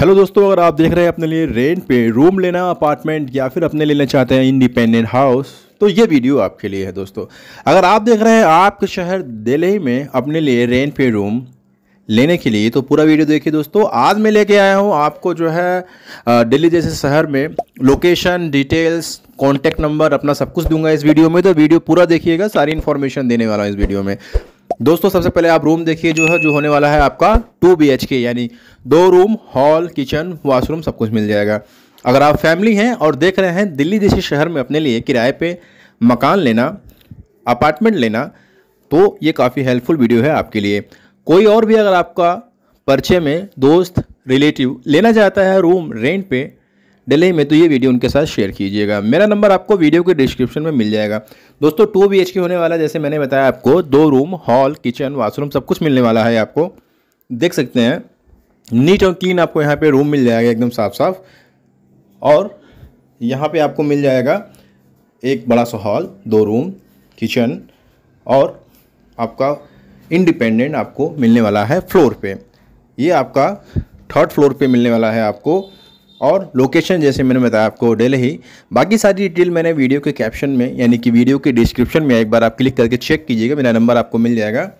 hello दोस्तों अगर आप देख रहे हैं अपने लिए रेंट पे रूम लेना अपार्टमेंट या फिर अपने लेना चाहते हैं इंडिपेंडेंट हाउस तो ये वीडियो आपके लिए है दोस्तों अगर आप देख रहे हैं आपके शहर दिल्ली में अपने लिए रेंट पे रूम लेने के लिए तो पूरा वीडियो देखिए दोस्तों आज मैं लेके आया हूँ आपको जो है दिल्ली जैसे शहर में लोकेशन डिटेल्स कॉन्टैक्ट नंबर अपना सब कुछ दूंगा इस वीडियो में तो वीडियो पूरा देखिएगा सारी इन्फॉर्मेशन देने वाला हूँ इस वीडियो में दोस्तों सबसे पहले आप रूम देखिए जो है जो होने वाला है आपका टू बी यानी दो रूम हॉल किचन वाशरूम सब कुछ मिल जाएगा अगर आप फैमिली हैं और देख रहे हैं दिल्ली जैसे शहर में अपने लिए किराए पे मकान लेना अपार्टमेंट लेना तो ये काफ़ी हेल्पफुल वीडियो है आपके लिए कोई और भी अगर आपका परिचय में दोस्त रिलेटिव लेना चाहता है रूम रेंट पे डिले में तो ये वीडियो उनके साथ शेयर कीजिएगा मेरा नंबर आपको वीडियो के डिस्क्रिप्शन में मिल जाएगा दोस्तों टू बी के होने वाला जैसे मैंने बताया आपको दो रूम हॉल किचन वाशरूम सब कुछ मिलने वाला है आपको देख सकते हैं नीट और क्लीन आपको यहाँ पे रूम मिल जाएगा एकदम साफ साफ और यहाँ पे आपको मिल जाएगा एक बड़ा सा हॉल दो रूम किचन और आपका इंडिपेंडेंट आपको मिलने वाला है फ्लोर पे ये आपका थर्ड फ्लोर पे मिलने वाला है आपको और लोकेशन जैसे मैंने बताया आपको ही बाकी सारी डिटेल मैंने वीडियो के कैप्शन में यानी कि वीडियो के डिस्क्रिप्शन में एक बार आप क्लिक करके चेक कीजिएगा मेरा नंबर आपको मिल जाएगा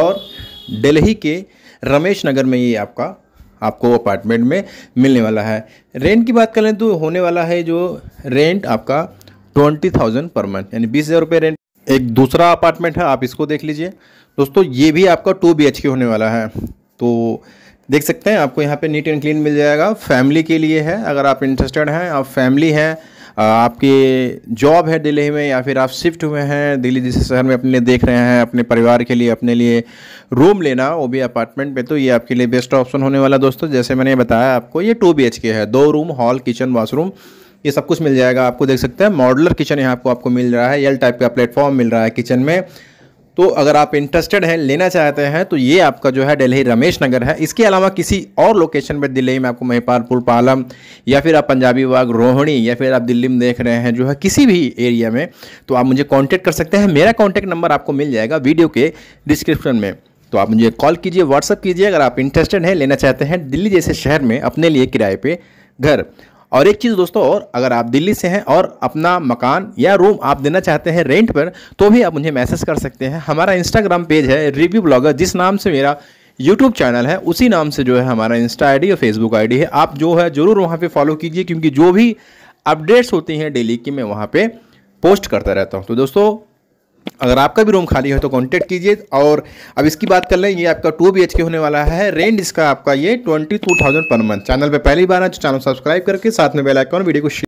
और दिल्ली के रमेश नगर में ये आपका आपको अपार्टमेंट में मिलने वाला है रेंट की बात करें तो होने वाला है जो रेंट आपका ट्वेंटी थाउजेंड पर मंथ यानी बीस हज़ार रुपये रेंट एक दूसरा अपार्टमेंट है आप इसको देख लीजिए दोस्तों ये भी आपका टू बी होने वाला है तो देख सकते हैं आपको यहाँ पे नीट एंड क्लीन मिल जाएगा फैमिली के लिए है अगर आप इंटरेस्टेड हैं आप फैमिली हैं आपकी जॉब है दिल्ली में या फिर आप शिफ्ट हुए हैं दिल्ली जैसे शहर में अपने लिए देख रहे हैं अपने परिवार के लिए अपने लिए रूम लेना वो भी अपार्टमेंट पे तो ये आपके लिए बेस्ट ऑप्शन होने वाला दोस्तों जैसे मैंने बताया आपको ये टू बी है दो रूम हॉल किचन वाशरूम ये सब कुछ मिल जाएगा आपको देख सकते हैं मॉडलर किचन यहाँ आपको आपको मिल रहा है यल टाइप का प्लेटफॉर्म मिल रहा है किचन में तो अगर आप इंटरेस्टेड हैं लेना चाहते हैं तो ये आपका जो है दिल्ली रमेश नगर है इसके अलावा किसी और लोकेशन पर दिल्ली में आपको महिपालपुर पालम या फिर आप पंजाबी बाग रोहिणी या फिर आप दिल्ली में देख रहे हैं जो है किसी भी एरिया में तो आप मुझे कॉन्टैक्ट कर सकते हैं मेरा कॉन्टैक्ट नंबर आपको मिल जाएगा वीडियो के डिस्क्रिप्शन में तो आप मुझे कॉल कीजिए व्हाट्सअप कीजिए अगर आप इंटरेस्टेड हैं लेना चाहते हैं दिल्ली जैसे शहर में अपने लिए किराए पर घर और एक चीज़ दोस्तों और अगर आप दिल्ली से हैं और अपना मकान या रूम आप देना चाहते हैं रेंट पर तो भी आप मुझे मैसेज कर सकते हैं हमारा इंस्टाग्राम पेज है रिव्यू ब्लॉगर जिस नाम से मेरा यूट्यूब चैनल है उसी नाम से जो है हमारा इंस्टा डी और फेसबुक डी है आप जो है ज़रूर वहाँ पर फॉलो कीजिए क्योंकि जो भी अपडेट्स होती हैं डेली की मैं वहाँ पर पोस्ट करता रहता हूँ तो दोस्तों अगर आपका भी रूम खाली है तो कॉन्टेक्ट कीजिए और अब इसकी बात कर लें ये आपका टू बी के होने वाला है रेंट इसका आपका ये twenty two thousand per month channel पर पहली बार है तो चैनल सब्सक्राइब करके साथ में बेल आइकन वीडियो को